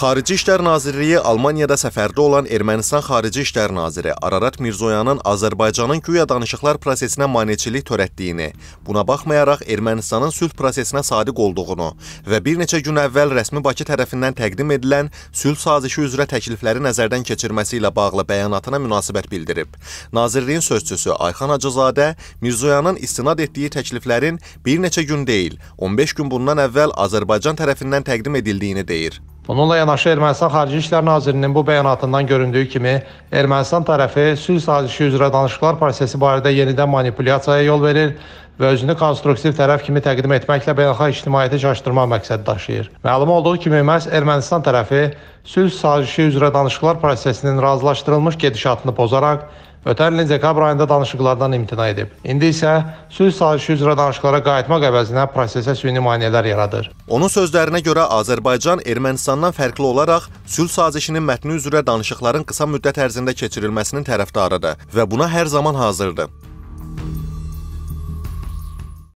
Xarici İşlər Nazirliyi Almaniyada səfərdə olan Ermənistan Xarici İşlər Naziri Ararat Mirzoyanın Azərbaycanın güya danışıqlar prosesinə maneçilik törətdiyini, buna baxmayaraq Ermənistanın sülh prosesinə sadiq olduğunu və bir neçə gün əvvəl rəsmi Bakı tərəfindən təqdim edilən sülh sazişi üzrə təklifləri nəzərdən keçirməsi ilə bağlı bəyanatına münasibət bildirib. Nazirliyin sözçüsü Ayxan Hacızadə Mirzoyanın istinad etdiyi təkliflərin bir neçə gün deyil, 15 gün bundan əvvəl Azərbaycan tərəfindən təqdim edildiyini deyir. Bununla yanaşı Ermənistan Xarici İşlər Nazirinin bu bəyanatından göründüyü kimi, Ermənistan tərəfi sülh sazişi üzrə danışıqlar prosesi barədə yenidən manipulyasiyaya yol verir və özünü konstruktiv tərəf kimi təqdim etməklə beynəlxalq ictimaiyyəti çaşdırmaq məqsədi daşıyır. Məlum olduğu kimi məhz Ermənistan tərəfi sülh sazişi üzrə danışıqlar prosesinin razılaşdırılmış gedişatını pozaraq Ötən ilin dekabr ayında danışıqlardan imtina edib. İndi isə sülh sazişi üzrə danışıqlara qayıtmaq əvəzinə prosesə süni maneələr yaradır. Onun sözlərinə görə Azərbaycan Ermənistandan fərqli olaraq sülh sazişinin mətni üzrə danışıqların qısa müddət ərzində keçirilməsinin tərəfdarıdır və buna hər zaman hazırdır.